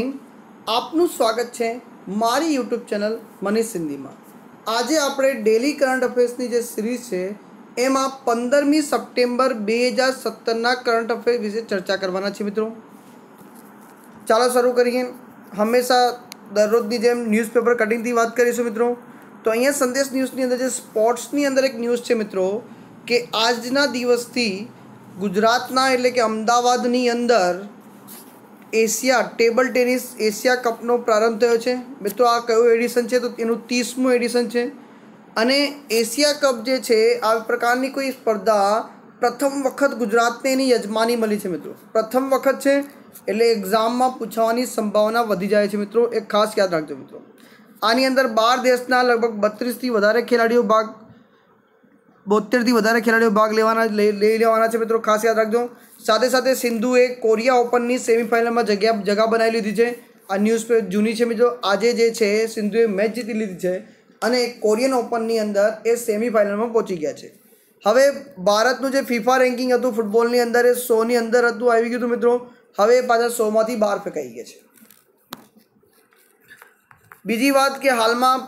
આપનું સ્વાગત છે મારી યુટ્યુબ ચેનલ મનીષ સિંધીમાં આજે આપણે ડેલી કરંટ અફેર્સની જે સિરીઝ છે એમાં પંદરમી સપ્ટેમ્બર બે હજાર સત્તરના કરંટ અફેર વિશે ચર્ચા કરવાના છે મિત્રો ચાલો શરૂ કરીએ હંમેશા દરરોજની જેમ ન્યૂઝપેપર કટિંગથી વાત કરીશું મિત્રો તો અહીંયા સંદેશ ન્યૂઝની અંદર જે સ્પોર્ટ્સની અંદર એક ન્યૂઝ છે મિત્રો કે આજના દિવસથી ગુજરાતના એટલે કે અમદાવાદની અંદર એશિયા ટેબલ ટેનિસ એશિયા કપનો પ્રારંભ થયો છે મિત્રો આ કયું એડિશન છે તો એનું ત્રીસમું એડિશન છે અને એશિયા કપ જે છે આ પ્રકારની કોઈ સ્પર્ધા પ્રથમ વખત ગુજરાતને એની યજમાની મળી છે મિત્રો પ્રથમ વખત છે એટલે એક્ઝામમાં પૂછવાની સંભાવના વધી જાય છે મિત્રો એ ખાસ યાદ રાખજો મિત્રો આની અંદર બાર દેશના લગભગ બત્રીસથી વધારે ખેલાડીઓ ભાગ બોતેરથી વધારે ખેલાડીઓ ભાગ લેવાના લઈ લેવાના છે મિત્રો ખાસ યાદ રાખજો સાથે સાથે સિંધુએ કોરિયા ઓપનની સેમિફાઇનલમાં જગ્યા જગા બનાવી લીધી છે આ ન્યૂઝ પેપર જૂની છે મિત્રો આજે જે છે સિંધુએ મેચ જીતી લીધી છે અને કોરિયન ઓપનની અંદર એ સેમિફાઇનલમાં પહોંચી ગયા છે હવે ભારતનું જે ફિફા રેન્કિંગ હતું ફૂટબોલની અંદર એ સોની અંદર હતું આવી ગયું હતું મિત્રો હવે પાછા સોમાંથી બહાર ફેંકાઈ ગયા છે બીજી વાત કે હાલમાં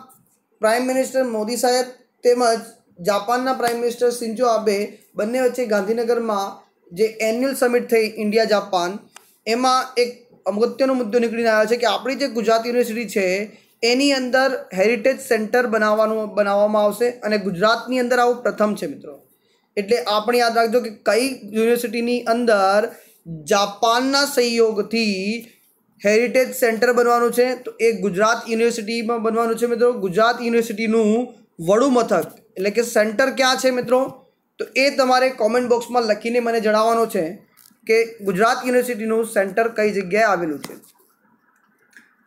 પ્રાઇમ મિનિસ્ટર મોદી સાહેબ તેમજ જાપાનના પ્રાઇમ મિનિસ્ટર સિન્જો આબે બંને વચ્ચે ગાંધીનગરમાં જે એન્યુઅલ સમિટ થઈ ઇન્ડિયા જાપાન એમાં એક અગત્યનો મુદ્દો નીકળીને આવ્યો છે કે આપણી જે ગુજરાત યુનિવર્સિટી છે એની અંદર હેરિટેજ સેન્ટર બનાવવાનું બનાવવામાં આવશે અને ગુજરાતની અંદર આવું પ્રથમ છે મિત્રો એટલે આપણે યાદ રાખજો કે કઈ યુનિવર્સિટીની અંદર જાપાનના સહયોગથી હેરિટેજ સેન્ટર બનવાનું છે તો એ ગુજરાત યુનિવર્સિટીમાં બનવાનું છે મિત્રો ગુજરાત યુનિવર્સિટીનું વડું મથક એટલે કે સેન્ટર ક્યાં છે મિત્રો તો એ તમારે કોમેન્ટ બોક્સમાં લખીને મને જણાવવાનો છે કે ગુજરાત યુનિવર્સિટીનું સેન્ટર કઈ જગ્યાએ આવેલું છે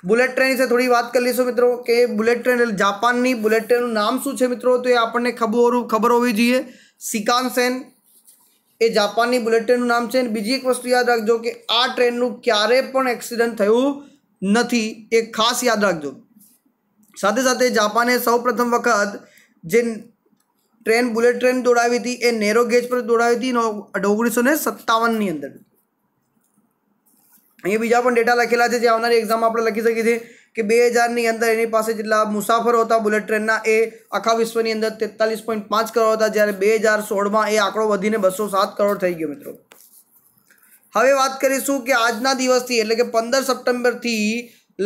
બુલેટ ટ્રેન વિશે થોડી વાત કરી લઈશું મિત્રો કે બુલેટ ટ્રેન એટલે જાપાનની બુલેટ ટ્રેનનું નામ શું છે મિત્રો તો એ આપણને ખબર ખબર હોવી જોઈએ સિકાનસેન એ જાપાનની બુલેટ ટ્રેનનું નામ છે અને બીજી એક વસ્તુ યાદ રાખજો કે આ ટ્રેનનું ક્યારે પણ એક્સિડન્ટ થયું નથી એ ખાસ યાદ રાખજો સાથે સાથે જાપાને સૌપ્રથમ વખત જે ટ્રેન બુલેટ ટ્રેન દોડાવી હતી એ નેરો ગેજ પર દોડાવી હતી ઓગણીસો ને સત્તાવનની અંદર અહીંયા બીજા પણ ડેટા લખેલા છે જે આવનારી એક્ઝામ આપણે લખી શકીએ છીએ કે બે હજારની અંદર એની પાસે જેટલા મુસાફરો હતા બુલેટ ટ્રેનના એ આખા વિશ્વની અંદર તેતાલીસ પોઈન્ટ પાંચ કરોડ હતા જ્યારે બે હજાર સોળમાં એ આંકડો વધીને બસો સાત કરોડ થઈ ગયો મિત્રો હવે વાત કરીશું કે આજના દિવસથી એટલે કે પંદર સપ્ટેમ્બરથી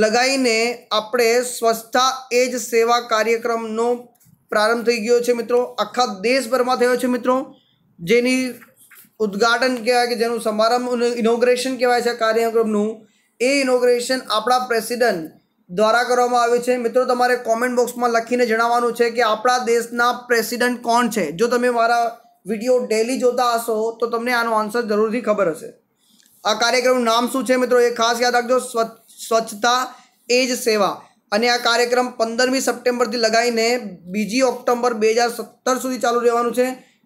લગાવીને આપણે સ્વચ્છતા એ જ સેવા કાર્યક્રમનો પ્રારંભ થઈ ગયો છે મિત્રો આખા દેશભરમાં થયો છે મિત્રો જેની ઉદ્ઘાટન કહેવાય કે જેનું સમારંભ ઇનોગ્રેશન કહેવાય છે કાર્યક્રમનું એ ઇનોગ્રેશન આપણા પ્રેસિડન્ટ દ્વારા કરવામાં આવ્યું છે મિત્રો તમારે કોમેન્ટ બોક્સમાં લખીને જણાવવાનું છે કે આપણા દેશના પ્રેસિડન્ટ કોણ છે જો તમે મારા વિડીયો ડેલી જોતા હશો તો તમને આનો આન્સર જરૂરથી ખબર હશે આ કાર્યક્રમનું નામ શું છે મિત્રો એ ખાસ યાદ રાખજો સ્વચ્છતા એ જ સેવા અને આ કાર્યક્રમ પંદરમી સપ્ટેમ્બરથી લગાવીને બીજી ઓક્ટોબર બે હજાર સત્તર સુધી ચાલુ રહેવાનું છે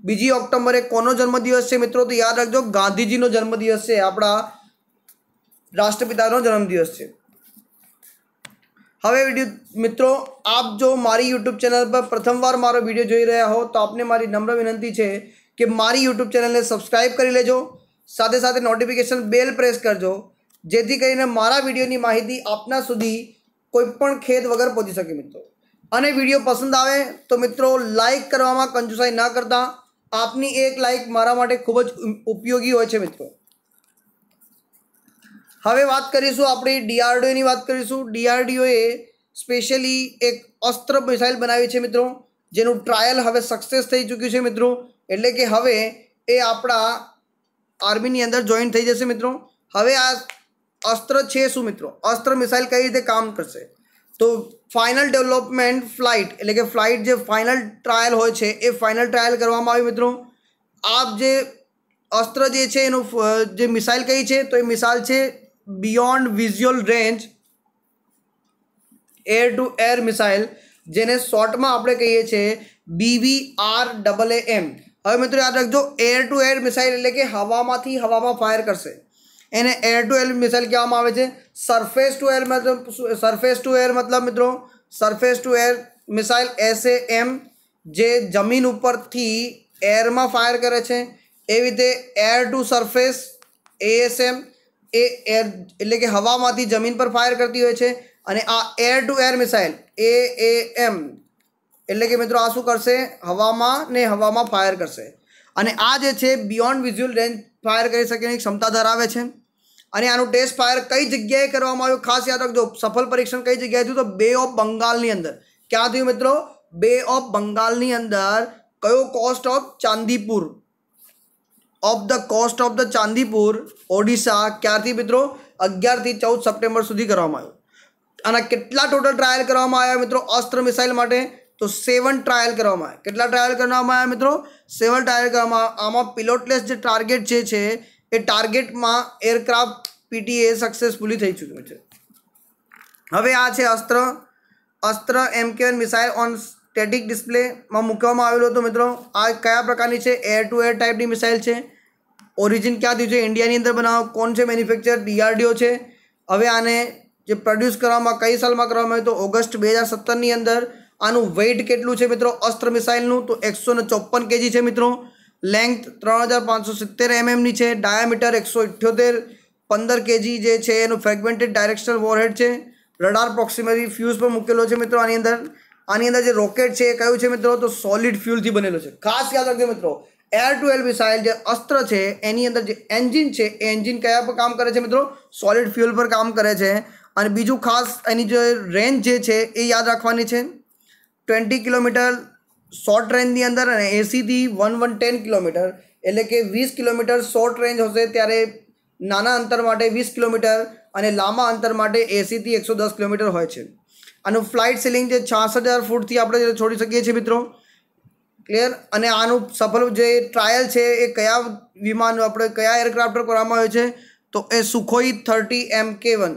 બીજી ઓક્ટોબરે કોનો જન્મદિવસ છે મિત્રો તો યાદ રાખજો ગાંધીજીનો જન્મદિવસ છે આપણા રાષ્ટ્રપિતાનો જન્મદિવસ છે હવે વિડીયો મિત્રો આપ જો મારી યુટ્યુબ ચેનલ પર પ્રથમવાર મારો વિડીયો જોઈ રહ્યા હો તો આપને મારી નમ્ર વિનંતી છે કે મારી યુટ્યુબ ચેનલને સબસ્ક્રાઈબ કરી લેજો સાથે સાથે નોટિફિકેશન બેલ પ્રેસ કરજો જેથી કરીને મારા વિડીયોની માહિતી આપના સુધી કોઈ પણ ખેદ વગર પહોંચી શકે મિત્રો અને વિડીયો પસંદ આવે તો મિત્રો લાઇક કરવામાં કંજુસાઈ ના કરતા આપની એક લાઇક મારા માટે ખૂબ જ ઉપયોગી હોય છે મિત્રો હવે વાત કરીશું આપણે ડીઆરડીઓની વાત કરીશું ડીઆરડીઓએ સ્પેશિયલી એક અસ્ત્ર મિસાઇલ બનાવી છે મિત્રો જેનું ટ્રાયલ હવે સક્સેસ થઈ ચૂક્યું છે મિત્રો એટલે કે હવે એ આપણા આર્મીની અંદર જોઈન થઈ જશે મિત્રો હવે આ અસ્ત્ર છે શું મિત્રો અસ્ત્ર મિસાઇલ કઈ રીતે કામ કરશે તો ફાઇનલ ડેવલપમેન્ટ ફ્લાઇટ એટલે કે ફ્લાઇટ જે ફાઇનલ ટ્રાયલ હોય છે એ ફાઇનલ ટ્રાયલ કરવામાં આવી મિત્રો આપ જે અસ્ત્ર જે છે એનું જે મિસાઇલ કઈ છે તો એ મિસાઇલ છે beyond visual range air to air missile જેને શોર્ટમાં આપણે કહીએ છીએ B V R double A M હવે મિત્રો યાદ રાખજો એર ટુ એર મિસાઇલ એટલે કે હવામાંથી હવામાં ફાયર કરશે એને એર ટુ એર મિસાઇલ કહેવામાં આવે છે સરફેસ ટુ એર મતલબ સરફેસ ટુ એર મતલબ મિત્રો surface to air missile S M જે જમીન ઉપરથી એરમાં ફાયર કરે છે એવી રીતે એર ટુ સરફેસ એએસએમ એ એર એટલે કે હવામાંથી જમીન પર ફાયર કરતી હોય છે અને આ air to air missile A A M એટલે કે મિત્રો આ શું કરશે હવામાં ને હવામાં ફાયર કરશે અને આ જે છે બિયોન્ડ વિઝ્યુઅલ રેન્જ ફાયર કરી શકે એની ક્ષમતા ધરાવે છે અને આનું ટેસ્ટ ફાયર કઈ જગ્યાએ કરવામાં આવ્યું ખાસ યાદ રાખજો સફળ પરીક્ષણ કઈ જગ્યાએ થયું તો બે ઓફ બંગાળની અંદર ક્યાં થયું મિત્રો બે ઓફ બંગાળની અંદર કયો coast of Chandipur of the coast of the Chandipur Odisha ક્યારથી મિત્રો અગિયારથી ચૌદ સપ્ટેમ્બર સુધી કરવામાં આવ્યું આના કેટલા ટોટલ ટ્રાયલ કરવામાં આવ્યા મિત્રો અસ્ત્ર મિસાઇલ માટે તો સેવન ટ્રાયલ કરવામાં આવે કેટલા ટ્રાયલ કરવામાં આવ્યા મિત્રો સેવન ટ્રાયલ કરવામાં આમાં પિલોટલેસ જે ટાર્ગેટ જે છે એ ટાર્ગેટમાં એરક્રાફ્ટ પીટીએ સક્સેસફુલી થઈ ચૂક્યું છે હવે આ છે અસ્ત્ર અસ્ત્ર એમકેન મિસાઇલ ઓન સ્ટેટિક ડિસ્પ્લેમાં મૂકવામાં આવેલું હતું મિત્રો આ કયા પ્રકારની છે એર ટુ એર ટાઈપની મિસાઇલ છે ઓરિજિન થયું છે ઇન્ડિયાની અંદર બનાવો કોણ છે મેન્યુફેક્ચર ડીઆરડીઓ છે હવે આને જે પ્રોડ્યુસ કરવામાં કઈ સાલમાં કરવામાં આવ્યું તો ઓગસ્ટ બે હજાર સત્તરની અંદર આનું વેઇટ કેટલું છે મિત્રો અસ્ત્ર મિસાઇલનું તો એકસો ને ચોપ્પન કેજી છે મિત્રો લેન્થ ત્રણ હજાર પાંચસો સિત્તેર એમએમની mm છે ડાયામીટર એકસો ઇઠ્યોતેર પંદર કેજી જે છે એનું ફ્રેગમેન્ટેડ ડાયરેક્શનલ વોરહેડ છે રડાર પ્રોક્સિમરી ફ્યુઝ પર મૂકેલો છે મિત્રો આની અંદર આની અંદર જે રોકેટ છે એ કયું છે મિત્રો તો સોલિડ ફ્યુલથી બનેલો છે ખાસ યાદ રાખજો મિત્રો એર ટુ એર મિસાઇલ જે અસ્ત્ર છે એની અંદર જે એન્જિન છે એ એન્જિન કયા પર કામ કરે છે મિત્રો સોલિડ ફ્યુલ પર કામ કરે છે અને બીજું ખાસ એની જે રેન્જ જે છે એ યાદ રાખવાની છે ટ્વેન્ટી કિલોમીટર શોર્ટ રેન્જની અંદર અને એસીથી વન વન ટેન કિલોમીટર એટલે કે વીસ કિલોમીટર શોર્ટ રેન્જ હશે ત્યારે નાના અંતર માટે વીસ કિલોમીટર અને લાંબા અંતર માટે એસીથી એકસો દસ કિલોમીટર હોય છે આનું ફ્લાઇટ સિલિંગ જે છાસઠ હજાર ફૂટથી આપણે છોડી શકીએ છીએ મિત્રો ક્લિયર અને આનું સફળ જે ટ્રાયલ છે એ કયા વિમાન આપણે કયા એરક્રાફ્ટ પર કરવામાં આવે છે તો એ સુખોઈ થર્ટી એમ કે વન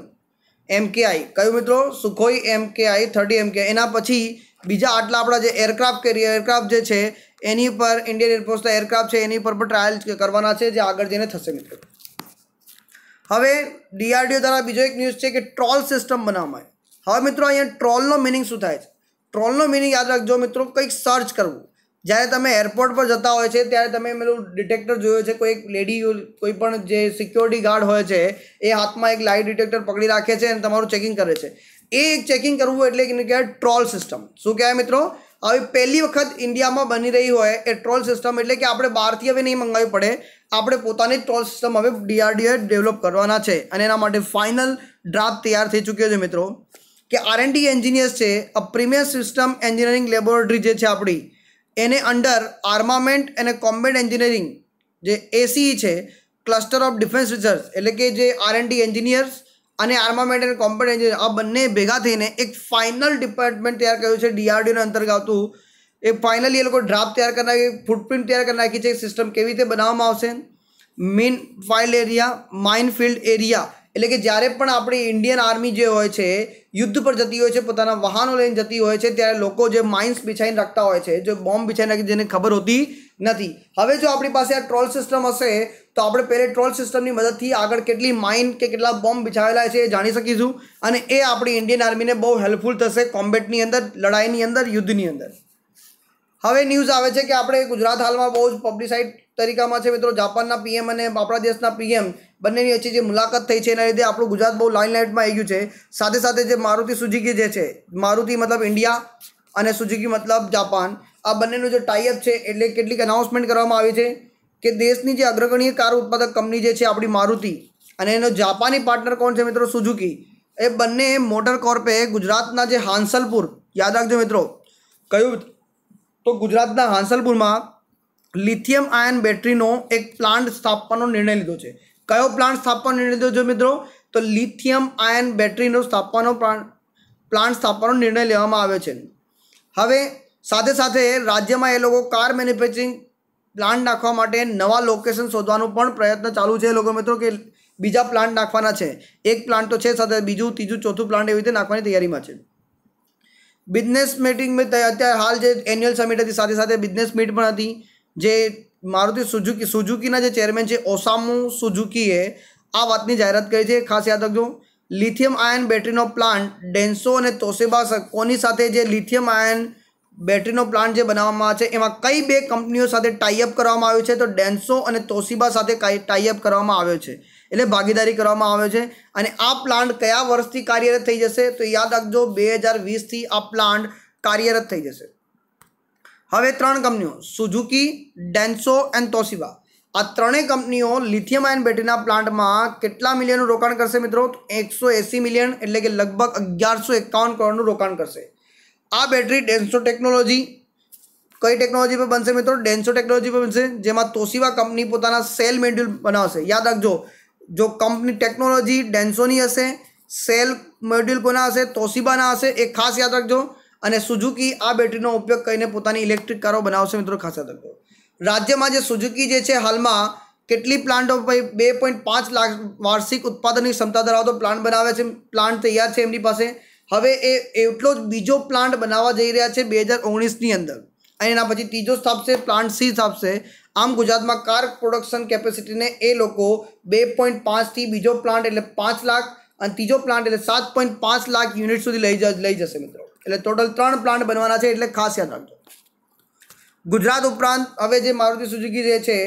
એમ કે આઈ કયું મિત્રો સુખોઈ એમ કે આઈ થર્ટી એમ કે એના પછી બીજા આટલા આપણા જે એરક્રાફ્ટ કેરિયર એરક્રાફ્ટ જે છે એની પર ઇન્ડિયન એરફોર્સના એરક્રાફ્ટ છે એની પર પણ ટ્રાયલ કરવાના છે જે આગળ જઈને થશે મિત્રો હવે ડીઆરડીઓ દ્વારા બીજો એક ન્યૂઝ છે કે ટ્રોલ સિસ્ટમ બનાવવામાં હવે મિત્રો અહીંયા ટ્રોલનો મિનિંગ શું થાય છે ટ્રોલનો મિનિંગ યાદ રાખજો મિત્રો કંઈક સર્ચ કરવું જ્યારે તમે એરપોર્ટ પર જતા હોય છે ત્યારે તમે મેલું ડિટેક્ટર જોયું છે કોઈ એક લેડી કોઈ પણ જે સિક્યોરિટી ગાર્ડ હોય છે એ હાથમાં એક લાઇટ ડિટેક્ટર પકડી રાખે છે અને તમારું ચેકિંગ કરે છે એ ચેકિંગ કરવું એટલે એને કહેવાય ટ્રોલ સિસ્ટમ શું કહેવાય મિત્રો હવે પહેલી વખત ઇન્ડિયામાં બની રહી હોય એ ટ્રોલ સિસ્ટમ એટલે કે આપણે બહારથી હવે નહીં મંગાવવી પડે આપણે પોતાની ટ્રોલ સિસ્ટમ હવે ડીઆરડીઓએ ડેવલપ કરવાના છે અને એના માટે ફાઇનલ ડ્રાફ્ટ તૈયાર થઈ ચૂક્યો છે મિત્રો કે આરએનડી એન્જિનિયર્સ છે a premier system engineering laboratory જે છે આપણી એને અંડર આર્મામેન્ટ અને કોમ્બેટ એન્જિનિયરિંગ જે એસી e છે ક્લસ્ટર ઓફ ડિફેન્સ રિસર્ચ એટલે કે જે આરએનડી એન્જિનિયર્સ અને આર્મામેન્ટ એન્ડ કોમ્પેટ એન્જિનિયર આ બંને ભેગા થઈને એક ફાઇનલ ડિપાર્ટમેન્ટ તૈયાર કર્યું છે ડીઆરડીઓના અંતર્ગત આવતું એ ફાઇનલી એ લોકો ડ્રાફ્ટ તૈયાર કરી નાખી ફૂટપ્રિન્ટ તૈયાર કરી નાખી છે સિસ્ટમ કેવી રીતે બનાવવામાં આવશે minefield area minefield area એટલે કે જ્યારે પણ આપણી ઇન્ડિયન આર્મી જે હોય છે યુદ્ધ પર જતી હોય છે પોતાના વાહનો લઈને જતી હોય છે ત્યારે લોકો જે માઇન્સ બિછાઈને રાખતા હોય છે જે બોમ્બ બિછાઈને રાખી જેને ખબર હોતી નથી હવે જો આપણી પાસે આ ટ્રોલ સિસ્ટમ હશે તો આપણે પહેલે ટ્રોલ સિસ્ટમની મદદથી આગળ કેટલી માઇન કે કેટલા બોમ્બ બિછાવેલા છે એ જાણી શકીશું અને એ આપણી ઇન્ડિયન આર્મીને બહુ હેલ્પફુલ થશે કોમ્બેટની અંદર લડાઈની અંદર યુદ્ધની અંદર હવે ન્યૂઝ આવે છે કે આપણે ગુજરાત હાલમાં બહુ જ પબ્લિસાઇડ તરીકામાં છે મિત્રો જાપાનના પીએમ અને આપણા દેશના પીએમ બંનેની વચ્ચે જે મુલાકાત થઈ છે એના લીધે આપણું ગુજરાત બહુ લાઇનલાઇટમાં આવી ગયું છે સાથે સાથે જે મારુતિ સુઝુકી જે છે મારુતિ મતલબ ઇન્ડિયા અને સુઝુકી મતલબ જાપાન આ બંનેનું જે ટાઈઅપ છે એટલે કેટલીક અનાઉન્સમેન્ટ કરવામાં આવી છે કે દેશની જે અગ્રગણીય કાર ઉત્પાદક કંપની જે છે આપણી મારુતિ અને એનો જાપાની પાર્ટનર કોણ છે મિત્રો સુઝુકી એ બંને મોટર કોર્પે ગુજરાતના જે હાંસલપુર યાદ રાખજો મિત્રો કયું તો ગુજરાતના હાંસલપુરમાં લિથિયમ આયન બેટરીનો એક પ્લાન્ટ સ્થાપવાનો નિર્ણય લીધો છે કયો પ્લાન્ટ સ્થાપવાનો નિર્ણય લીધો છે મિત્રો તો લિથિયમ આયન બેટરીનો સ્થાપવાનો પ્લાન્ટ સ્થાપવાનો નિર્ણય લેવામાં આવ્યો છે હવે સાથે સાથે રાજ્યમાં એ લોકો કાર મેન્યુફેક્ચરિંગ પ્લાન્ટ નાખવા માટે નવા લોકેશન શોધવાનો પણ પ્રયત્ન ચાલુ છે લોકો મિત્રો કે બીજા પ્લાન્ટ નાખવાના છે એક પ્લાન્ટ તો છે સાથે બીજું ત્રીજું ચોથું પ્લાન્ટ એવી રીતે નાખવાની તૈયારીમાં છે બિઝનેસ મીટિંગ મેં અત્યારે હાલ જે એન્યુઅલ સમિટ હતી સાથે સાથે બિઝનેસ મીટ પણ હતી જે મારુતિ સુઝુકી સુઝુકીના જે ચેરમેન છે ઓસામુ સુઝુકીએ આ વાતની જાહેરાત કરી છે ખાસ યાદ રાખજો લિથિયમ આયન બેટરીનો પ્લાન્ટ ડેન્સો અને તોસેબા કોની સાથે જે લિથિયમ આયન બેટરીનો પ્લાન્ટ જે બનાવવામાં છે એમાં કઈ બે કંપનીઓ સાથે ટાઈઅપ કરવામાં આવ્યું છે તો ડેન્સો અને તોશીબા સાથે ટાઈઅપ કરવામાં આવ્યો છે એટલે ભાગીદારી કરવામાં આવ્યો છે અને આ પ્લાન્ટ કયા વર્ષથી કાર્યરત થઈ જશે તો યાદ રાખજો બે હજાર વીસથી આ પ્લાન્ટ કાર્યરત થઈ જશે હવે ત્રણ કંપનીઓ સુઝુકી ડેન્સો એન્ડ તોશીબા આ ત્રણેય કંપનીઓ લિથિયમ આયન બેટરીના પ્લાન્ટમાં કેટલા મિલિયનનું રોકાણ કરશે મિત્રો એકસો એંસી મિલિયન એટલે કે લગભગ અગિયારસો એકાવન કરોડનું રોકાણ કરશે આ બેટરી ડેન્સો ટેકનોલોજી કઈ ટેકનોલોજી પર બનશે મિત્રો ડેન્સો ટેકનોલોજી પર બનશે જેમાં તોશીવા કંપની પોતાના સેલ મેડ્યુલ બનાવશે યાદ રાખજો જો કંપની ટેકનોલોજી ડેન્સોની હશે સેલ મોડ્યુલ કોના હશે તોશીબાના હશે એ ખાસ યાદ રાખજો અને સુઝુકી આ બેટરીનો ઉપયોગ કરીને પોતાની ઇલેક્ટ્રિક કારો બનાવશે મિત્રો ખાસ યાદ રાખજો રાજ્યમાં જે સુઝુકી જે છે હાલમાં કેટલી પ્લાન્ટો બે પોઈન્ટ પાંચ લાખ વાર્ષિક ઉત્પાદનની ક્ષમતા ધરાવતો પ્લાન્ટ બનાવે છે પ્લાન્ટ તૈયાર છે એમની પાસે હવે એ એટલો જ બીજો પ્લાન્ટ બનાવવા જઈ રહ્યા છે બે હજાર ઓગણીસની અંદર અને એના પછી ત્રીજો સ્થાપશે પ્લાન્ટ સી સ્થાપશે આમ ગુજરાતમાં કાર પ્રોડક્શન કેપેસિટીને એ લોકો બે પોઈન્ટ પાંચથી બીજો પ્લાન્ટ એટલે પાંચ લાખ અને ત્રીજો પ્લાન્ટ એટલે સાત પોઈન્ટ પાંચ લાખ યુનિટ સુધી લઈ લઈ જશે મિત્રો એટલે ટોટલ ત્રણ પ્લાન્ટ બનવાના છે એટલે ખાસ યાદ રાખજો ગુજરાત ઉપરાંત હવે જે મારુતિ સુઝુકી જે છે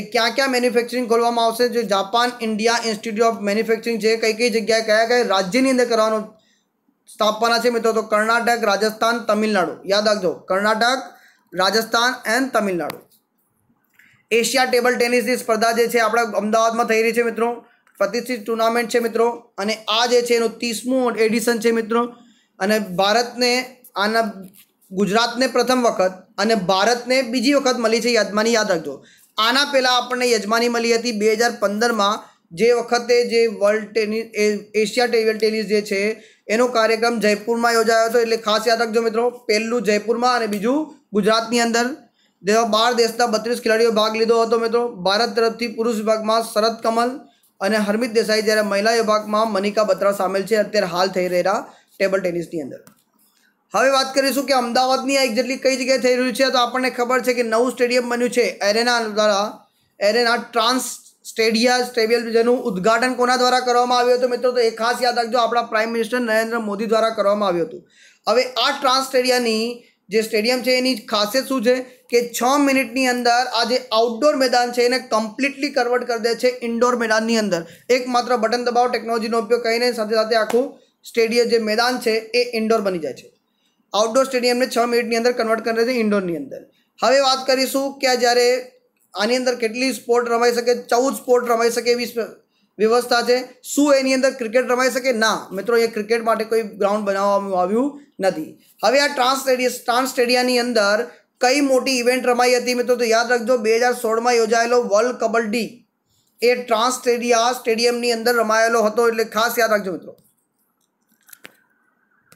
એ ક્યાં ક્યાં મેન્યુફેક્ચરિંગ ખોલવામાં આવશે જે Japan India institute of manufacturing છે કઈ કઈ જગ્યાએ કયા કયા રાજ્યની અંદર કરવાનો સ્થાપવાના છે મિત્રો તો કર્ણાટક રાજસ્થાન તમિલનાડુ યાદ રાખજો Karnataka Rajasthan and Tamil Nadu Asia table ટેનિસની સ્પર્ધા જે છે આપણે અમદાવાદમાં થઈ રહી છે મિત્રો પ્રતિષ્ઠિત ટુર્નામેન્ટ છે મિત્રો અને આ જે છે એનું ત્રીસમું એડિશન છે મિત્રો અને ભારતને આના ગુજરાતને પ્રથમ વખત અને ભારતને બીજી વખત મળી છે યજમાની યાદ રાખજો આના પહેલાં આપણને યજમાની મળી હતી બે હજાર પંદરમાં જે વખતે જે world tennis Asia table tennis જે છે એનો કાર્યક્રમ જયપુરમાં યોજાયો હતો એટલે ખાસ યાદ રાખજો મિત્રો પહેલું જયપુરમાં અને બીજું ગુજરાતની અંદર જેમાં બાર દેશના બત્રીસ ખેલાડીઓ ભાગ લીધો હતો મિત્રો ભારત તરફથી પુરુષ વિભાગમાં શરદ કમલ અને હરમિત દેસાઈ જ્યારે મહિલા વિભાગમાં મનિકા બત્રા સામેલ છે અત્યારે હાલ થઈ રહેલા ટેબલ ટેનિસની અંદર હવે વાત કરીશું કે અમદાવાદની આ એક્ઝેક્ટલી કઈ જગ્યાએ થઈ રહ્યું છે તો આપણને ખબર છે કે નવું સ્ટેડિયમ બન્યું છે એરેના દ્વારા એરેના ટ્રાન્સ સ્ટેડિયા સ્ટેબિયલ જેનું ઉદઘાટન કોના દ્વારા કરવામાં આવ્યું હતું મિત્રો તો એ ખાસ યાદ રાખજો આપણા પ્રાઇમ મિનિસ્ટર નરેન્દ્ર મોદી દ્વારા કરવામાં આવ્યું હતું હવે આ ટ્રાન્સ સ્ટેડિયાની જે સ્ટેડિયમ છે એની ખાસિયત શું છે કે છ મિનિટની અંદર આ જે આઉટડોર મેદાન છે એને કમ્પ્લીટલી કન્વર્ટ કરી દે છે ઇન્ડોર મેદાનની અંદર એકમાત્ર બટન દબાવ ટેકનોલોજીનો ઉપયોગ કરીને સાથે સાથે આખું સ્ટેડિયમ જે મેદાન છે એ ઇન્ડોર બની જાય છે આઉટડોર સ્ટેડિયમને છ મિનિટની અંદર કન્વર્ટ કરી દે છે ઇન્ડોરની અંદર હવે વાત કરીશું કે જ્યારે આની અંદર કેટલી સ્પોર્ટ રમાઈ શકે ચૌદ સ્પોર્ટ રમાઈ શકે એવી વ્યવસ્થા છે શું એની અંદર ક્રિકેટ રમાઈ શકે ના મિત્રો એ ક્રિકેટ માટે કોઈ ગ્રાઉન્ડ બનાવવામાં આવ્યું નથી હવે આ ટ્રાન્સ ટ્રાન્સ સ્ટેડિયાની અંદર કઈ મોટી ઇવેન્ટ રમાઈ હતી મિત્રો તો યાદ રાખજો બે હજાર સોળમાં યોજાયેલો વર્લ્ડ કબડ્ડી એ ટ્રાન્સ સ્ટેડિયા સ્ટેડિયમની અંદર રમાયેલો હતો એટલે ખાસ યાદ રાખજો મિત્રો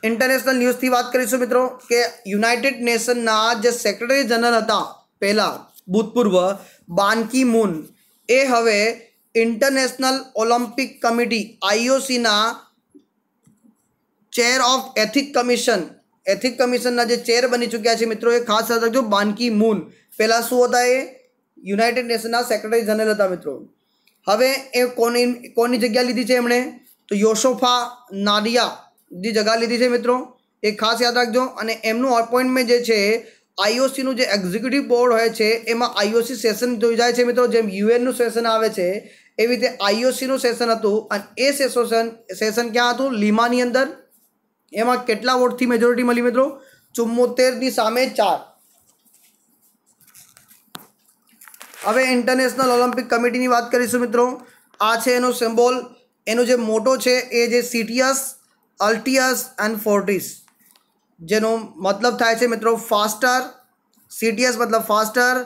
ઇન્ટરનેશનલ ન્યૂઝથી વાત કરીશું મિત્રો કે યુનાઇટેડ નેશનના જે સેક્રેટરી જનરલ હતા પહેલાં ભૂતપૂર્વ બાનકી મૂન એ હવે ઇન્ટરનેશનલ ઓલિમ્પિક કમિટી આઈઓસીના chair of ethic commission ethic કમિશનના જે ચેર બની ચૂક્યા છે મિત્રો એ ખાસ યાદ રાખજો બાનકી મૂન પહેલાં શું હતા એ યુનાઇટેડ નેશનના સેક્રેટરી જનરલ હતા મિત્રો હવે એ કોની કોની જગ્યા લીધી છે એમણે તો યોશોફા નાડિયા જે જગ્યા લીધી છે મિત્રો એ ખાસ યાદ રાખજો અને એમનું અપોઇન્ટમેન્ટ જે છે આઈઓસીનું જે એક્ઝિક્યુટિવ બોર્ડ હોય છે એમાં આઈઓસી સેશન જાય છે મિત્રો જેમ યુએનનું સેશન આવે છે એવી રીતે આઈઓસીનું સેશન હતું અને એ સેશન સેશન ક્યાં હતું લીમાની અંદર એમાં કેટલા વોટથી મેજોરિટી મળી મિત્રો ચુમ્મોતેરની સામે ચાર હવે ઇન્ટરનેશનલ ઓલિમ્પિક કમિટીની વાત કરીશું મિત્રો આ છે એનો સિમ્બોલ એનો જે મોટો છે એ જે સિટિયસ અલ્ટિયસ એન્ડ ફોર્ટીસ જેનો મતલબ થાય છે મિત્રો ફાસ્ટર સીટીએસ મતલબ ફાસ્ટર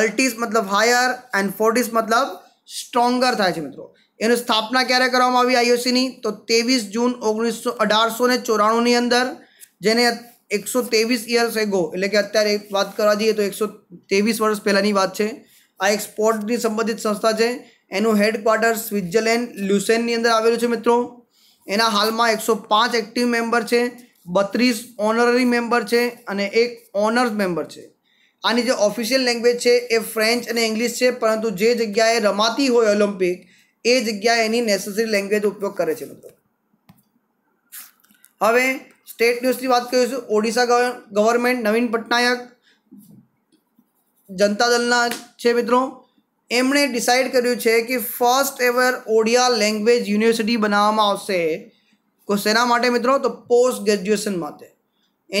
અલ્ટીસ મતલબ હાયર એન્ડ ફોર્ટીસ મતલબ સ્ટ્રોંગર થાય છે મિત્રો એની સ્થાપના ક્યારે કરવામાં આવી આઈઓસીની તો ત્રેવીસ જૂન ઓગણીસો અઢારસો ને ચોરાણુંની અંદર જેને એકસો ત્રેવીસ ઇયર્સ એગો એટલે કે અત્યારે વાત કરવા જઈએ તો એકસો ત્રેવીસ વર્ષ પહેલાંની વાત છે આ એક એક્સપોર્ટની સંબંધિત સંસ્થા છે એનું હેડક્વાર્ટર સ્વિટ્ઝરલેન્ડ લ્યુસેનની અંદર આવેલું છે મિત્રો એના હાલમાં એકસો પાંચ એક્ટિવ મેમ્બર છે બત્રીસ ઓનરરી મેમ્બર છે અને એક ઓનર્સ મેમ્બર છે આની જે ઓફિશિયલ લેંગ્વેજ છે એ ફ્રેન્ચ અને ઇંગ્લિશ છે પરંતુ જે જગ્યાએ રમાતી હોય ઓલિમ્પિક એ જગ્યાએ એની નેસેસરી લેંગ્વેજ ઉપયોગ કરે છે મતલબ હવે સ્ટેટ ન્યૂઝની વાત કરીશું ઓડિશા ગવર્મેન્ટ નવીન પટનાયક જનતા દળના છે મિત્રો એમણે ડિસાઇડ કર્યું છે કે first ever Odia language university બનાવવામાં આવશે કો શેના માટે મિત્રો તો પોસ્ટ ગ્રેજ્યુએશન માટે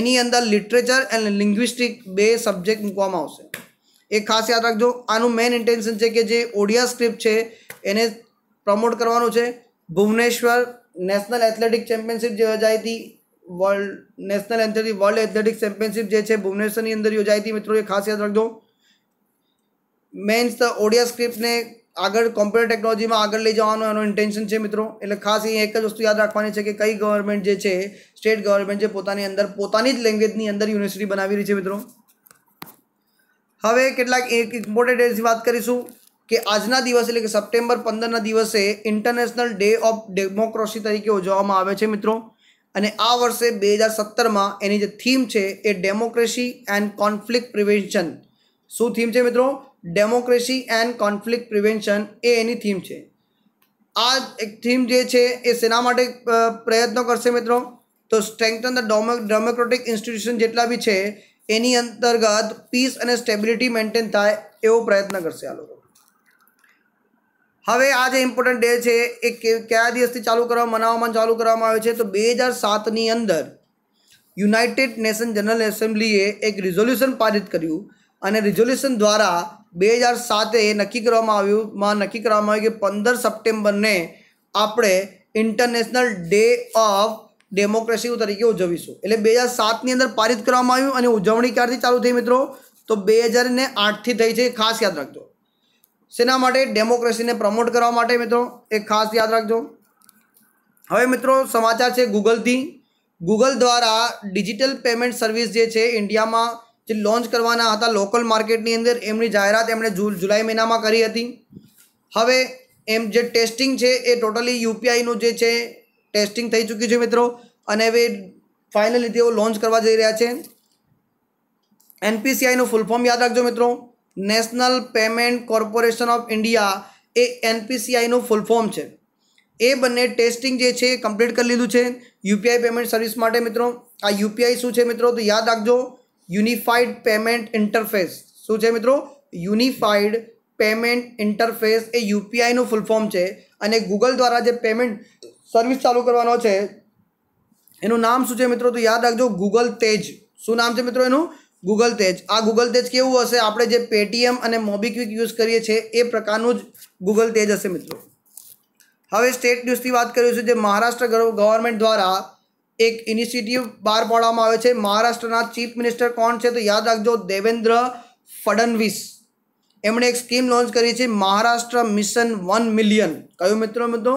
એની અંદર લિટરેચર એન્ડ લિંગ્વિસ્ટિક બે સબ્જેક્ટ મૂકવામાં આવશે એ ખાસ યાદ રાખજો આનું મેન ઇન્ટેન્શન છે કે જે ઓડિયા સ્ક્રિપ્ટ છે એને પ્રમોટ કરવાનું છે ભુવનેશ્વર નેશનલ એથ્લેટિક ચેમ્પિયનશિપ જે યોજાઈ world national athletic world athletic championship જે છે ભુવનેશ્વરની અંદર યોજાઈ મિત્રો એ ખાસ યાદ રાખજો મેન્સ ઓડિયા સ્ક્રિપ્ટને આગળ કોમ્પ્યુટર ટેકનોલોજીમાં આગળ લઈ જવાનું એનો ઇન્ટેન્શન છે મિત્રો એટલે ખાસ એ એક જ વસ્તુ યાદ રાખવાની છે કે કઈ ગવર્મેન્ટ જે છે સ્ટેટ ગવર્મેન્ટ જે પોતાની અંદર પોતાની જ લેંગ્વેજની અંદર યુનિવર્સિટી બનાવી રહી છે મિત્રો હવે કેટલાક ઇમ્પોર્ટન્ટ ડેઝની વાત કરીશું કે આજના દિવસે એટલે કે સપ્ટેમ્બર પંદરના દિવસે ઇન્ટરનેશનલ ડે ઓફ ડેમોક્રેસી તરીકે ઉજવવામાં આવે છે મિત્રો અને આ વર્ષે બે હજાર સત્તરમાં એની જે થીમ છે એ ડેમોક્રેસી એન્ડ કોન્ફ્લિક્ટ પ્રિવેન્શન શું થીમ છે મિત્રો ડેમોક્રેસી એન્ડ કોન્ફ્લિક્ટ પ્રિવેન્શન એ એની થીમ છે આ એક થીમ જે છે એ શેના માટે પ્રયત્નો કરશે મિત્રો તો સ્ટ્રેન્થન ધ ડેમોક્રેટિક ઇન્સ્ટિટ્યુશન જેટલા બી છે એની અંતર્ગત પીસ અને સ્ટેબિલિટી મેન્ટેન થાય એવો પ્રયત્ન કરશે આ લોકો હવે આ જે ઇમ્પોર્ટન્ટ ડે છે એ કયા દિવસથી ચાલુ કરવા મનાવવામાં ચાલુ કરવામાં આવે છે તો બે હજાર સાતની અંદર યુનાઇટેડ નેશન જનરલ એસેમ્બલીએ એક રિઝોલ્યુશન પારિત કર્યું અને રિઝોલ્યુશન દ્વારા બે હજાર સાતે નક્કી કરવામાં આવ્યું માં નક્કી કરવામાં આવ્યું કે પંદર સપ્ટેમ્બરને આપણે ઇન્ટરનેશનલ ડે ઓફ ડેમોક્રેસી તરીકે ઉજવીશું એટલે બે હજાર સાતની અંદર પારિત કરવામાં આવ્યું અને ઉજવણી ક્યારથી ચાલુ થઈ મિત્રો તો બે હજાર ને આઠથી થઈ છે એ ખાસ યાદ રાખજો શેના માટે ડેમોક્રેસીને પ્રમોટ કરવા માટે મિત્રો એ ખાસ યાદ રાખજો હવે મિત્રો સમાચાર છે ગૂગલથી ગૂગલ દ્વારા ડિજિટલ પેમેન્ટ સર્વિસ જે છે ઇન્ડિયામાં જે લોન્ચ કરવાના હતા લોકલ માર્કેટની અંદર એમની જાહેરાત એમણે જુલાઈ મહિનામાં કરી હતી હવે એમ જે ટેસ્ટિંગ છે એ ટોટલી યુપીઆઈનું જે છે ટેસ્ટિંગ થઈ ચૂક્યું છે મિત્રો અને હવે ફાઇનલી તેઓ લોન્ચ કરવા જઈ રહ્યા છે એનપીસીઆઈનું ફૂલ ફોર્મ યાદ રાખજો મિત્રો National Payment Corporation of India એ એનપીસીઆઈનું ફૂલ ફોર્મ છે એ બંને ટેસ્ટિંગ જે છે કમ્પ્લીટ કરી લીધું છે યુપીઆઈ પેમેન્ટ સર્વિસ માટે મિત્રો આ યુપીઆઈ શું છે મિત્રો તો યાદ રાખજો યુનિફાઈડ પેમેન્ટ ઇન્ટરફેસ શું છે મિત્રો યુનિફાઈડ પેમેન્ટ ઇન્ટરફેસ એ યુપીઆઈનું ફૂલ ફોર્મ છે અને ગૂગલ દ્વારા જે પેમેન્ટ સર્વિસ ચાલુ કરવાનો છે એનું નામ શું છે મિત્રો તો યાદ રાખજો ગૂગલ તેજ શું નામ છે મિત્રો એનું ગૂગલ તેજ આ ગૂગલ તેજ કેવું હશે આપણે જે પેટીએમ અને મોબીક્વિક યુઝ કરીએ છીએ એ પ્રકારનું જ ગૂગલ તેજ હશે મિત્રો હવે સ્ટેટ ન્યૂઝથી વાત કરીશું જે મહારાષ્ટ્ર ગવર્મેન્ટ દ્વારા એક ઇનિશિયેટિવ બહાર પાડવામાં આવ્યો છે મહારાષ્ટ્રના ચીફ મિનિસ્ટર કોણ છે તો યાદ રાખજો દેવેન્દ્ર ફડણવીસ એમણે એક સ્કીમ લોન્ચ કરી છે મહારાષ્ટ્ર મિશન વન મિલિયન કયું મિત્રો મિત્રો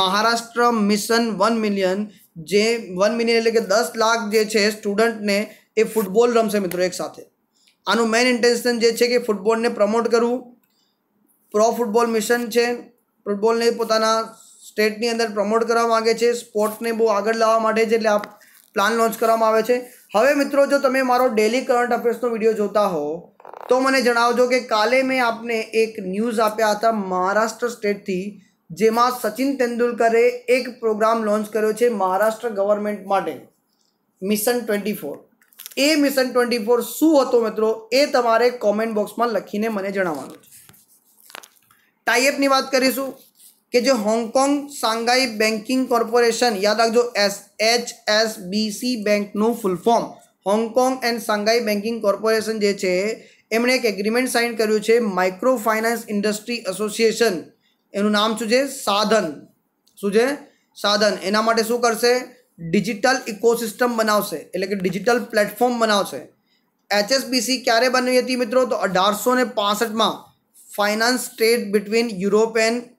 મહારાષ્ટ્ર મિશન વન મિલિયન જે વન મિલિયન એટલે કે દસ લાખ જે છે સ્ટુડન્ટને એ ફૂટબોલ રમશે મિત્રો એકસાથે આનું મેઇન ઇન્ટેન્શન જે છે કે ફૂટબોલને પ્રમોટ કરવું પ્રો ફૂટબોલ મિશન છે ફૂટબોલને પોતાના સ્ટેટની અંદર પ્રમોટ કરવા માગે છે સ્પોર્ટ્સને બહુ આગળ લાવવા માટે છે એટલે આ પ્લાન લોન્ચ કરવામાં આવે છે હવે મિત્રો જો તમે મારો ડેલી કરંટ અફેર્સનો વિડીયો જોતા હો તો મને જણાવજો કે કાલે મેં આપને એક ન્યૂઝ આપ્યા હતા મહારાષ્ટ્ર સ્ટેટથી જેમાં સચિન તેંડુલકરે એક પ્રોગ્રામ લોન્ચ કર્યો છે મહારાષ્ટ્ર ગવર્મેન્ટ માટે મિશન ટ્વેન્ટી ફોર એ મિશન ટ્વેન્ટી ફોર શું હતો મિત્રો એ તમારે કોમેન્ટ બોક્સમાં લખીને મને જણાવવાનું છે ટાઈઅપની વાત કરીશું કે જે હોંગકોંગ શાંઘાઈ બેન્કિંગ કોર્પોરેશન યાદ રાખજો એસ એચ એસ બીસી બેંકનું full form Hong Kong and Shanghai banking corporation જે છે એમણે એક એગ્રીમેન્ટ સાઇન કર્યું છે માઇક્રો ફાઇનાન્સ ઇન્ડસ્ટ્રી એસોસિએશન એનું નામ શું છે સાધન શું છે સાધન એના માટે શું કરશે ડિજિટલ ઇકોસિસ્ટમ બનાવશે એટલે કે ડિજિટલ પ્લેટફોર્મ બનાવશે એચએસબીસી ક્યારે બની હતી મિત્રો તો અઢારસો ને પાસઠમાં finance trade between Europe and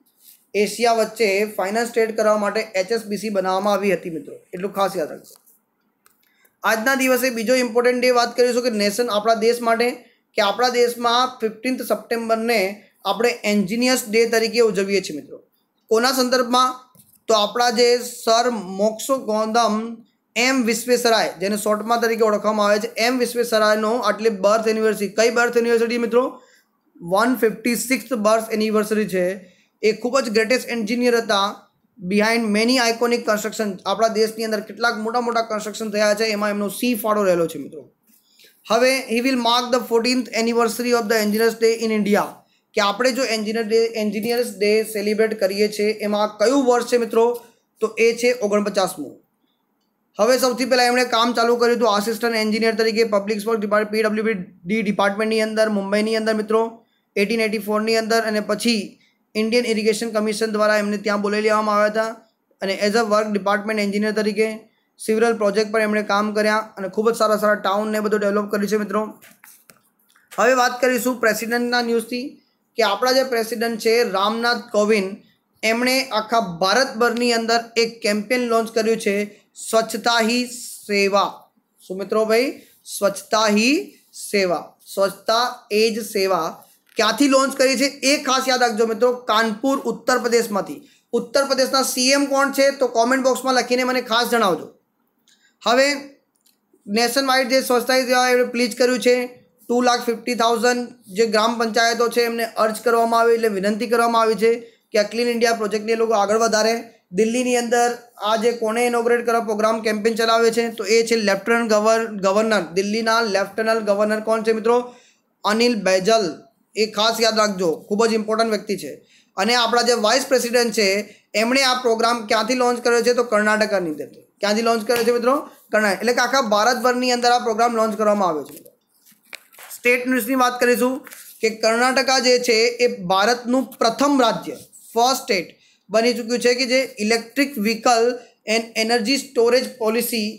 Asia વચ્ચે ફાઇનાન્સ ટ્રેડ કરવા માટે એચએસબીસી બનાવવામાં આવી હતી મિત્રો એટલું ખાસ યાદ રાખજો આજના દિવસે બીજો ઇમ્પોર્ટન્ટ ડે વાત કરીશું કે નેશન આપણા દેશ માટે કે આપણા દેશમાં ફિફ્ટીન્થ સપ્ટેમ્બરને આપણે એન્જિનિયર્સ ડે તરીકે ઉજવીએ છીએ મિત્રો કોના સંદર્ભમાં તો આપણા જે સર મોક્ષો ગોંદમ એમ વિશ્વેસરાય જેને શોર્ટમાં તરીકે ઓળખવામાં આવે છે એમ વિશ્વેસરાયનો આટલી બર્થ એનિવર્સરી કઈ બર્થ યુનિવર્સિટી મિત્રો one fifty six birth anniversary છે એ ખૂબ જ ગ્રેટેસ્ટ એન્જિનિયર હતા બિહાઇન્ડ મેની આઇકોનિક કન્સ્ટ્રક્શન આપણા દેશની અંદર કેટલાક મોટા મોટા કન્સ્ટ્રક્શન થયા છે એમાં એમનો સી ફાળો રહેલો છે મિત્રો હવે he will mark the fourteenth anniversary of the engineers day in India કે આપણે જો engineer day engineers day celebrate કરીએ છીએ એમાં કયું વર્ષ છે મિત્રો તો એ છે ઓગણપચાસમું હવે સૌથી પહેલાં એમણે કામ ચાલુ કર્યું હતું આસિસ્ટન્ટ એન્જિનિયર તરીકે પબ્લિક વર્ક ડિપાર્ટ પીડબ્લ્યુડી ડિપાર્ટમેન્ટની અંદર મુંબઈની અંદર મિત્રો એટીન એટી ફોરની અંદર અને પછી ઇન્ડિયન ઇરિગેશન કમિશન દ્વારા એમને ત્યાં બોલાવી લેવામાં આવ્યા હતા અને as a work department engineer તરીકે સિવરલ પ્રોજેક્ટ પર એમણે કામ કર્યા અને ખૂબ જ સારા સારા ટાઉનને બધું ડેવલપ કર્યું છે મિત્રો હવે વાત કરીશું પ્રેસિડેન્ટના ન્યૂઝથી કે આપણા જે પ્રેસિડેન્ટ છે રામનાથ કોવિંદ એમણે આખા ભારતભરની અંદર એક કેમ્પેન લોન્ચ કર્યું છે સ્વચ્છતા હી સેવા શું મિત્રો ભાઈ સ્વચ્છતા હી સેવા સ્વચ્છતા એ જ સેવા ક્યાંથી લોન્ચ કરી છે એ ખાસ યાદ રાખજો મિત્રો કાનપુર ઉત્તર પ્રદેશમાંથી ઉત્તર પ્રદેશના સીએમ કોણ છે તો કોમેન્ટ બોક્સમાં લખીને મને ખાસ જણાવજો હવે નેશન વાઇડ જે સંસ્થાએ એમણે પ્લીજ કર્યું છે ટુ લાખ ફિફ્ટી થાઉઝન્ડ જે ગ્રામ પંચાયતો છે એમને અર્જ કરવામાં આવી એટલે વિનંતી કરવામાં આવી છે કે આ ક્લીન ઇન્ડિયા પ્રોજેક્ટને લોકો આગળ વધારે દિલ્હીની અંદર આ જે કોણે ઇનોગ્રેટ કરવા પ્રોગ્રામ કેમ્પેન ચલાવે છે તો એ છે લેફ્ટનન્ટ ગવર્નર દિલ્હીના લેફ્ટનન્ટ ગવર્નર કોણ છે મિત્રો અનિલ બૈજલ એ ખાસ યાદ રાખજો ખૂબ જ ઇમ્પોર્ટન્ટ વ્યક્તિ છે અને આપણા જે વાઇસ પ્રેસિડેન્ટ છે એમણે આ પ્રોગ્રામ ક્યાંથી લોન્ચ કર્યો છે તો કર્ણાટકની અંદર ક્યાંથી લોન્ચ કર્યો છે મિત્રો કર્ણાટક એટલે કે આખા ભારતભરની અંદર આ પ્રોગ્રામ લોન્ચ કરવામાં આવ્યો છે સ્ટેટ ન્યૂઝની વાત કરીશું કે કર્ણાટકા જે છે એ ભારતનું પ્રથમ રાજ્ય ફર્સ્ટ સ્ટેટ બની ચૂક્યું છે કે જે electric vehicle and energy storage policy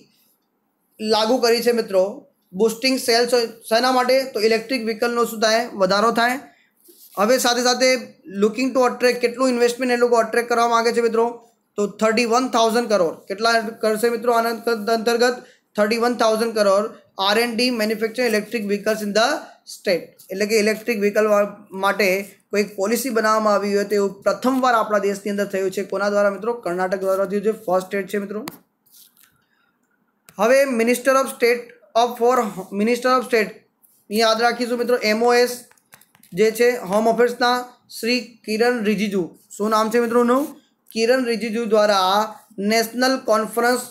લાગુ કરી છે મિત્રો બુસ્ટિંગ સેલ્સ શેના માટે તો ઇલેક્ટ્રિક વ્હીકલનો શું થાય વધારો થાય હવે સાથે સાથે લુકિંગ ટુ અટ્રેક કેટલું ઇન્વેસ્ટમેન્ટ એ લોકો અટ્રેક કરવા માગે છે મિત્રો તો થર્ટી વન થાઉઝન્ડ કરોડ કેટલા કરશે મિત્રો આના અંતર્ગત thirty one thousand crore R and D manufacture electric vehicles in the state એટલે કે ઇલેક્ટ્રિક વ્હીકલ માટે કોઈ પોલિસી બનાવવામાં આવી હોય તેવું પ્રથમવાર આપણા દેશની અંદર થયું છે કોના દ્વારા મિત્રો કર્ણાટક દ્વારા થયું છે ફર્સ્ટ સ્ટેટ છે મિત્રો હવે minister of state up for minister of state યાદ રાખીશું મિત્રો એમઓએસ જે છે હોમ અફેર્સના શ્રી કિરણ રિજિજુ શું નામ છે મિત્રોનું કિરણ રિજિજુ દ્વારા નેશનલ કોન્ફરન્સ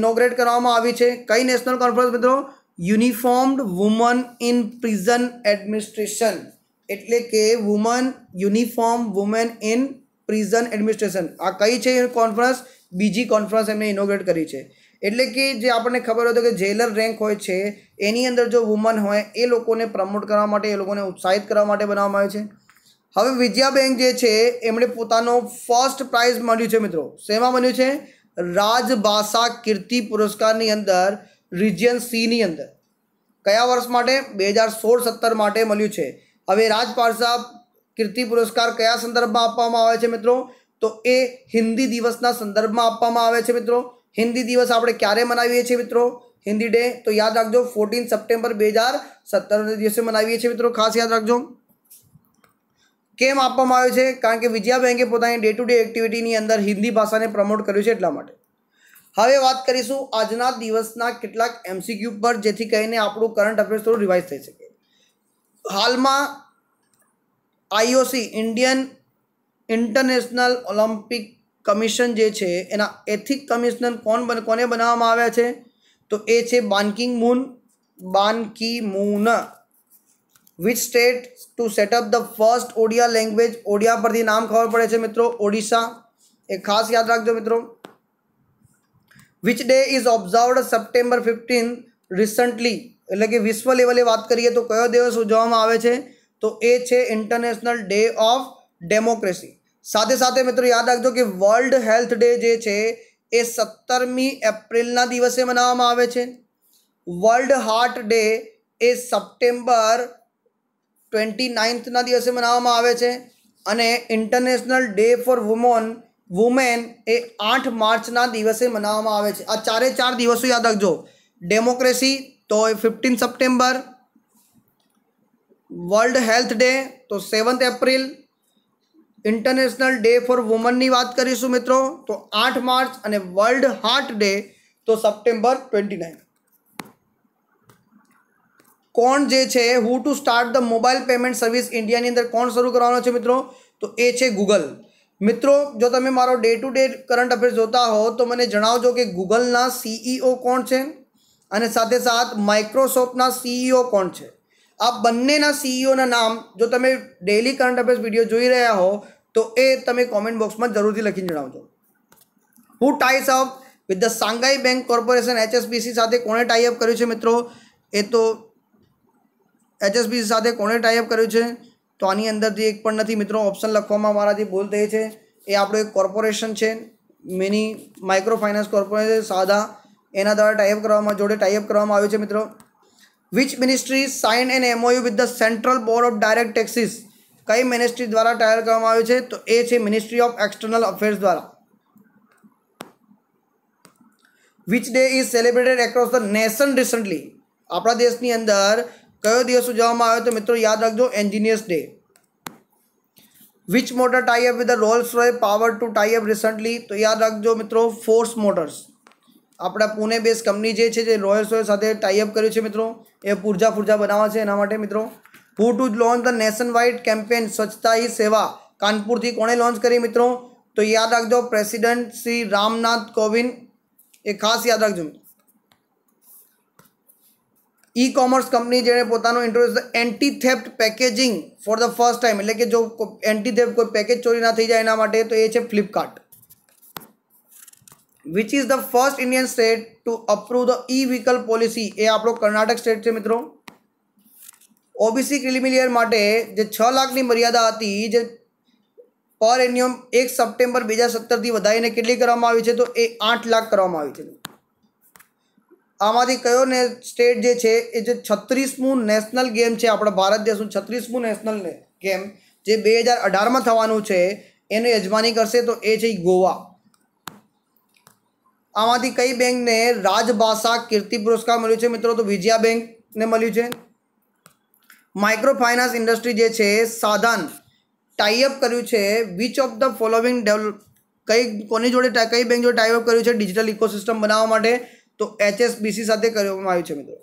ઇનોગ્રેટ કરવામાં આવી છે કઈ નેશનલ કોન્ફરન્સ મિત્રો uniformed woman in prison administration એટલે કે woman uniform women in prison administration આ કઈ છે કોન્ફરન્સ બીજી કોન્ફરન્સ એમને ઇનોગ્રેટ કરી છે એટલે કે જે આપણને ખબર હોય તો કે જેલર રેન્ક હોય છે એની અંદર જો વુમન હોય એ લોકોને પ્રમોટ કરવા માટે એ લોકોને ઉત્સાહિત કરવા માટે બનાવવામાં આવે છે હવે વિજયા બેંક જે છે એમણે પોતાનો ફર્સ્ટ પ્રાઇઝ મળ્યું છે મિત્રો શેમાં મળ્યું છે રાજભાષા કીર્તિ પુરસ્કારની અંદર રિજિયન સીની અંદર કયા વર્ષ માટે બે હજાર સોળ સત્તર માટે મળ્યું છે હવે રાજભાષા કીર્તિ પુરસ્કાર કયા સંદર્ભમાં આપવામાં આવે છે મિત્રો તો એ હિન્દી દિવસના સંદર્ભમાં આપવામાં આવે છે મિત્રો હિન્દી દિવસ આપણે ક્યારે મનાવીએ છીએ મિત્રો હિન્દી ડે તો યાદ રાખજો ફોર્ટીન સપ્ટેમ્બર બે હજાર સત્તરના દિવસે મનાવીએ છીએ મિત્રો ખાસ યાદ રાખજો કેમ આપવામાં આવ્યો છે કારણ કે વિજયા બેંકે પોતાની ડે ટુ ડે એક્ટિવિટીની અંદર હિન્દી ભાષાને પ્રમોટ કર્યું છે એટલા માટે હવે વાત કરીશું આજના દિવસના કેટલાક એમસીક્યુ પર જેથી કહીને આપણું કરંટ અફેર્સ થોડું રિવાઇઝ થઈ શકે હાલમાં IOC Indian International Olympic commission जो है एथिक कमिश्नर कौन बन, कोने बना तो ये Ban Ki Moon Ban Ki Moon which state to set up the first Odia language Odia पर नाम खबर पड़े मित्रों ओडिशा एक खास याद रखो मित्रों which day is observe September fifteen recently एट कि विश्व लेवले बात करिए तो क्यों दिवस उजा तो ये इंटरनेशनल डे ऑफ डेमोक्रेसी સાથે સાથે મિત્રો યાદ રાખજો કે વર્લ્ડ હેલ્થ ડે જે છે એ સત્તરમી એપ્રિલના દિવસે મનાવવામાં આવે છે વર્લ્ડ હાર્ટ ડે એ સપ્ટેમ્બર ટ્વેન્ટી નાઇન્થના દિવસે મનાવવામાં આવે છે અને international day for woman women એ આઠ માર્ચના દિવસે મનાવવામાં આવે છે આ ચારે ચાર દિવસો યાદ રાખજો ડેમોક્રેસી તો એ fifteen September world health day તો seventh April international day for વુમનની વાત કરીશું મિત્રો તો આઠ માર્ચ અને વર્લ્ડ હાર્ટ ડે તો સપ્ટેમ્બર ટ્વેન્ટી નાઇન કોણ જે છે who to start the mobile payment service ઇન્ડિયાની અંદર કોણ શરૂ કરવાનો છે મિત્રો તો એ છે ગૂગલ મિત્રો જો તમે મારો day to day current affairs જોતા હો તો મને જણાવજો કે ગૂગલના સીઈઓ e કોણ છે અને સાથે સાથ માઇક્રોસોફ્ટના સીઈઓ e કોણ છે આ બંનેના સીઈઓના e નામ જો તમે ડેલી કરંટ અફેર્સ વિડીયો જોઈ રહ્યા હો તો એ તમે કોમેન્ટ બોક્સમાં જરૂરથી લખીને જણાવજો who ties up with the Shanghai bank corporation HSBC સાથે કોણે ટાઈઅપ કર્યું છે મિત્રો એ તો એચએસબીસી સાથે કોણે ટાઈઅપ કર્યું છે તો આની અંદરથી એક પણ નથી મિત્રો ઓપ્શન લખવામાં મારાથી ભૂલ થઈ છે એ આપણું એક કોર્પોરેશન છે મિની માઇક્રો ફાઇનાન્સ કોર્પોરેશન સાદા એના દ્વારા ટાઈઅપ કરવામાં જોડે ટાઈઅપ કરવામાં આવ્યું છે મિત્રો which ministry sign an MOU with the central board of direct taxes કઈ મિનિસ્ટ્રી દ્વારા ટાયર કરવામાં આવ્યું છે તો એ છે મિનિસ્ટ્રી ઓફ એક્સટર્નલ અફેર્સ દ્વારા which day is celebrated across the nation recently આપણા દેશની અંદર કયો દિવસ ઉજવવામાં આવ્યો તો મિત્રો યાદ રાખજો engineers day which motor tie up with the Rolls Royce power to tie up recently તો યાદ રાખજો મિત્રો ફોર્સ મોટર્સ આપણા પુણે બેઝ કંપની જે છે જે રોયલ્સ રોય સાથે ટાઈ અપ કર્યું છે મિત્રો એ પૂર્જા પૂર્જા બનાવવા છે એના માટે મિત્રો who to launch the nation wide campaign Swachhata Hi સેવા કાનપુરથી કોણે લોન્ચ કરી મિત્રો તો યાદ રાખજો પ્રેસિડેન્ટ શ્રી રામનાથ કોવિંદ એ ખાસ યાદ રાખજો ઈ કોમર્સ કંપની જેણે પોતાનો introduce anti theft packaging for the first time એટલે કે જો એન્ટી થેફ્ટ કોઈ પેકેજ ચોરી ના થઈ જાય એના માટે તો એ છે Flipkart which is the first Indian state to approve the E vehicle policy એ આપણો કર્ણાટક સ્ટેટ છે મિત્રો ઓબીસી ક્રિમિલિયર માટે જે છ લાખની મર્યાદા હતી જે પર એન્યુઅમ એક સપ્ટેમ્બર બે હજાર સત્તરથી વધારીને કેટલી કરવામાં આવી છે તો એ આઠ લાખ કરવામાં આવી છે આમાંથી કયો ને સ્ટેટ જે છે એ જે છત્રીસમું નેશનલ ગેમ છે આપણા ભારત દેશનું છત્રીસમું નેશનલ ગેમ જે બે હજાર અઢારમાં થવાનું છે એની યજમાની કરશે તો એ છે ગોવા આમાંથી કઈ બેંકને રાજભાષા કીર્તિ પુરસ્કાર મળ્યું છે મિત્રો તો વિજયા બેંકને મળ્યું છે માઇક્રો ફાઇનાન્સ ઇન્ડસ્ટ્રી જે છે સાધન ટાઈઅપ કર્યું છે which of the following develop કઈ કોની જોડે કઈ બેંક જોડે ટાઈઅપ કર્યું છે ડિજિટલ ઇકોસિસ્ટમ બનાવવા માટે તો એચએસબીસી સાથે કરવામાં આવ્યું છે મિત્રો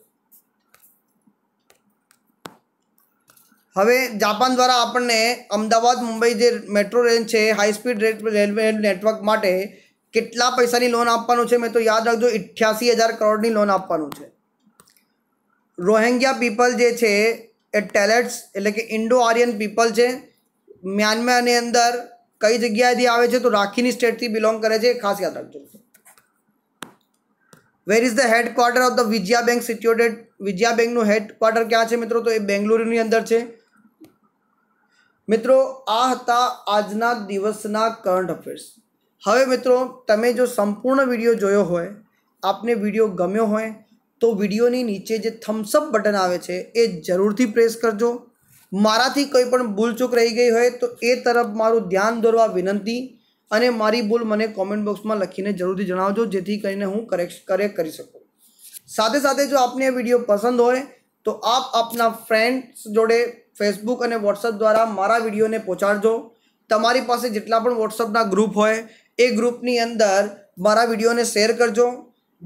હવે જાપાન દ્વારા આપણને અમદાવાદ મુંબઈ જે મેટ્રો રેન્જ છે હાઈ સ્પીડ રેલવે નેટવર્ક માટે કેટલા પૈસાની લોન આપવાનું છે મેં તો યાદ રાખજો અઠ્યાસી હજાર કરોડની લોન આપવાનું છે રોહિંગ્યા પીપલ જે છે એ ટેલેટ્સ એટલે કે ઇન્ડો આર્યન પીપલ છે મ્યાનમારની અંદર કઈ જગ્યાએથી આવે છે તો રાખીની સ્ટેટથી બિલોંગ કરે છે ખાસ યાદ રાખજો where is the head quarter of the Vijaya bank situated Vijaya બેંકનું હેડક્વાર્ટર ક્વાર્ટર ક્યાં છે મિત્રો તો એ બેંગલુરુની અંદર છે મિત્રો આ હતા આજના દિવસના કરંટ અફેર્સ હવે મિત્રો તમે જો સંપૂર્ણ વિડીયો જોયો હોય આપને વિડીયો ગમ્યો હોય તો વિડીયોની નીચે જે થમ્સઅપ બટન આવે છે એ જરૂરથી પ્રેસ કરજો મારાથી કંઈ પણ ભૂલચૂક રહી ગઈ હોય તો એ તરફ મારું ધ્યાન દોરવા વિનંતી અને મારી ભૂલ મને કોમેન્ટ બોક્સમાં લખીને જરૂરથી જણાવજો જેથી કરીને હું કરેક્ટ કરેક્ટ કરી શકું સાથે સાથે જો આપને આ વિડીયો પસંદ હોય તો આપ આપના ફ્રેન્ડ્સ જોડે ફેસબુક અને વોટ્સઅપ દ્વારા મારા વિડીયોને પહોંચાડજો તમારી પાસે જેટલા પણ વોટ્સઅપના ગ્રુપ હોય એ ગ્રુપની અંદર મારા વિડીયોને શેર કરજો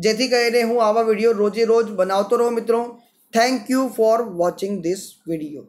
જેથી કરીને હું આવા વિડીયો રોજે રોજ બનાવતો રહું મિત્રો thank you for watching this video